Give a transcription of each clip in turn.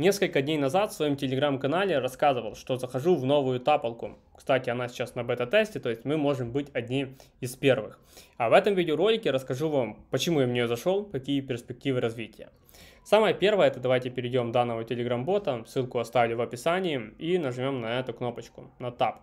Несколько дней назад в своем телеграм-канале рассказывал, что захожу в новую тапалку. Кстати, она сейчас на бета-тесте, то есть мы можем быть одни из первых. А в этом видеоролике расскажу вам, почему я в нее зашел, какие перспективы развития. Самое первое, это давайте перейдем данного телеграм-бота, ссылку оставлю в описании и нажмем на эту кнопочку, на тап.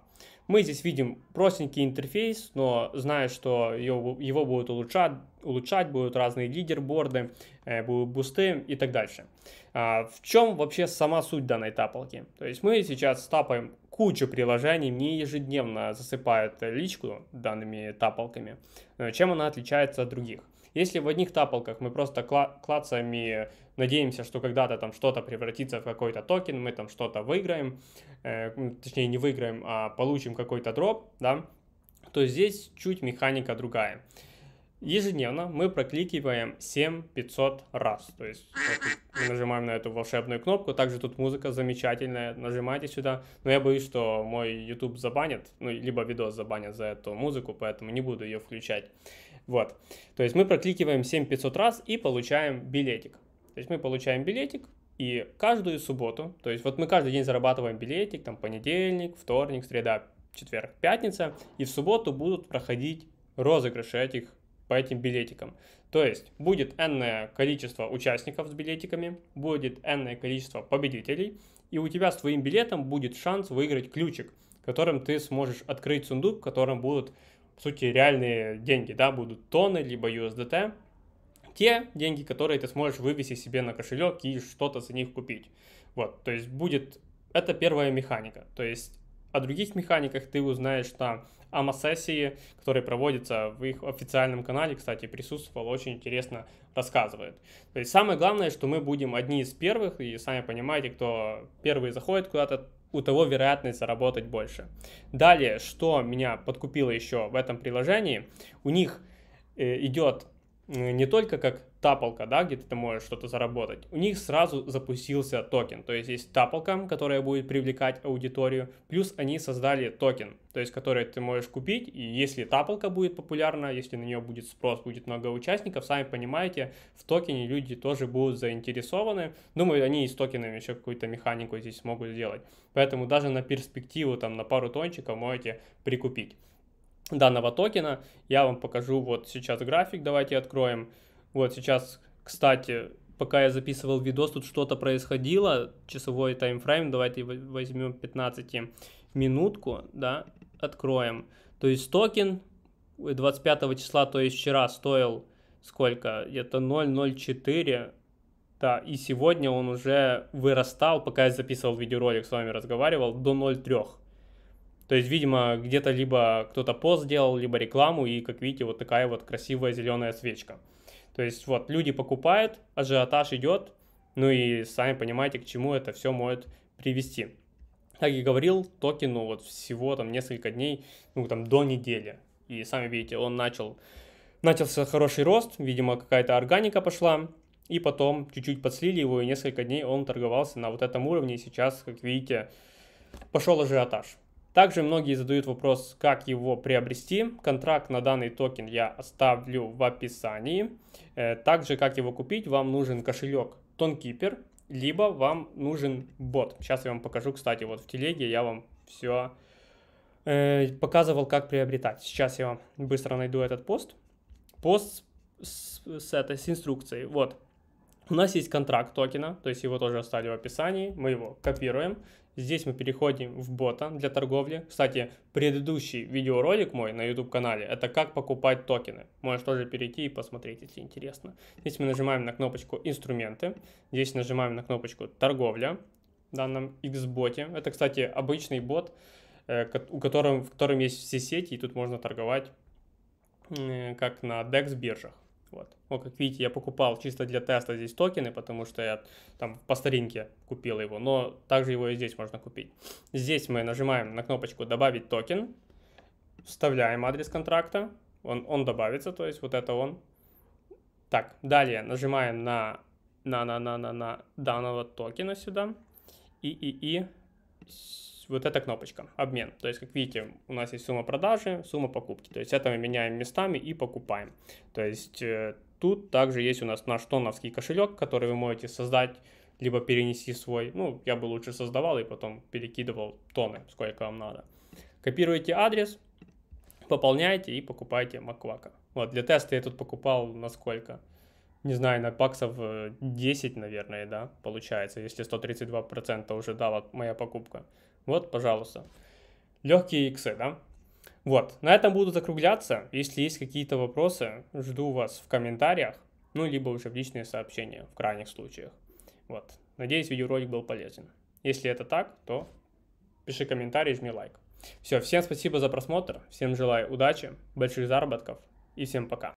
Мы здесь видим простенький интерфейс, но зная, что его, его будут улучшать, улучшать, будут разные лидерборды, э, будут бусты и так дальше. А, в чем вообще сама суть данной тапалки? То есть мы сейчас стапаем кучу приложений, мне ежедневно засыпают личку данными тапалками. Э, чем она отличается от других? Если в одних тапалках мы просто кла- клацами надеемся, что когда-то там что-то превратится в какой-то токен, мы там что-то выиграем, э, ну, точнее не выиграем, а получим какой-то дроп, да, то здесь чуть механика другая. Ежедневно мы прокликиваем 7500 раз. То есть мы нажимаем на эту волшебную кнопку. Также тут музыка замечательная. Нажимайте сюда. Но я боюсь, что мой YouTube забанит. Ну, либо видос забанит за эту музыку, поэтому не буду ее включать. Вот. То есть мы прокликиваем 7500 раз и получаем билетик. То есть мы получаем билетик, и каждую субботу, то есть вот мы каждый день зарабатываем билетик, там понедельник, вторник, среда, четверг, пятница, и в субботу будут проходить розыгрыши этих по этим билетикам. То есть будет n количество участников с билетиками, будет n количество победителей, и у тебя с твоим билетом будет шанс выиграть ключик, которым ты сможешь открыть сундук, в котором будут, в сути, реальные деньги, да, будут тонны либо USDT, те деньги, которые ты сможешь вывести себе на кошелек и что-то за них купить. Вот, то есть будет, это первая механика, то есть о других механиках ты узнаешь на АМА-сессии, которые проводятся в их официальном канале, кстати, присутствовал, очень интересно рассказывает. То есть самое главное, что мы будем одни из первых, и сами понимаете, кто первый заходит куда-то, у того вероятность заработать больше. Далее, что меня подкупило еще в этом приложении, у них э, идет не только как таполка, да, где ты можешь что-то заработать, у них сразу запустился токен. То есть есть таполка, которая будет привлекать аудиторию, плюс они создали токен, то есть который ты можешь купить, и если таполка будет популярна, если на нее будет спрос, будет много участников, сами понимаете, в токене люди тоже будут заинтересованы. Думаю, они и с токенами еще какую-то механику здесь смогут сделать. Поэтому даже на перспективу, там, на пару тончиков можете прикупить данного токена. Я вам покажу вот сейчас график, давайте откроем. Вот сейчас, кстати, пока я записывал видос, тут что-то происходило, часовой таймфрейм, давайте возьмем 15 минутку, да, откроем. То есть токен 25 числа, то есть вчера стоил сколько? Это 0.04, да, и сегодня он уже вырастал, пока я записывал видеоролик, с вами разговаривал, до 0.3. То есть, видимо, где-то либо кто-то пост сделал, либо рекламу, и, как видите, вот такая вот красивая зеленая свечка. То есть, вот, люди покупают, ажиотаж идет, ну и сами понимаете, к чему это все может привести. Как и говорил, токену вот всего там несколько дней, ну там до недели. И сами видите, он начал, начался хороший рост, видимо, какая-то органика пошла. И потом чуть-чуть подслили его, и несколько дней он торговался на вот этом уровне. И сейчас, как видите, пошел ажиотаж. Также многие задают вопрос, как его приобрести. Контракт на данный токен я оставлю в описании. Э, также, как его купить, вам нужен кошелек Тонкипер, либо вам нужен бот. Сейчас я вам покажу, кстати, вот в телеге я вам все э, показывал, как приобретать. Сейчас я вам быстро найду этот пост. Пост с, с, этой, с инструкцией. Вот. У нас есть контракт токена, то есть его тоже оставили в описании. Мы его копируем Здесь мы переходим в бота для торговли. Кстати, предыдущий видеоролик мой на YouTube-канале – это как покупать токены. Можешь тоже перейти и посмотреть, если интересно. Здесь мы нажимаем на кнопочку «Инструменты». Здесь нажимаем на кнопочку «Торговля» в данном X-боте. Это, кстати, обычный бот, э, у которого, в котором есть все сети, и тут можно торговать э, как на DEX биржах. Вот. О, как видите, я покупал чисто для теста здесь токены, потому что я там по старинке купил его, но также его и здесь можно купить. Здесь мы нажимаем на кнопочку «Добавить токен», вставляем адрес контракта, он, он добавится, то есть вот это он. Так, далее нажимаем на, на, на, на, на, на данного токена сюда и, и, и вот эта кнопочка «Обмен». То есть, как видите, у нас есть сумма продажи, сумма покупки. То есть, это мы меняем местами и покупаем. То есть, э, тут также есть у нас наш тоновский кошелек, который вы можете создать либо перенести свой, ну, я бы лучше создавал и потом перекидывал тоны, сколько вам надо. Копируете адрес, пополняете и покупаете Маквака. Вот, для теста я тут покупал на сколько? Не знаю, на баксов 10, э, наверное, да, получается, если 132% уже, да, моя покупка. Вот, пожалуйста. Легкие иксы, да? Вот, на этом буду закругляться. Если есть какие-то вопросы, жду вас в комментариях, ну, либо уже в личные сообщения, в крайних случаях. Вот, надеюсь, видеоролик был полезен. Если это так, то пиши комментарий, жми лайк. Все, всем спасибо за просмотр, всем желаю удачи, больших заработков и всем пока.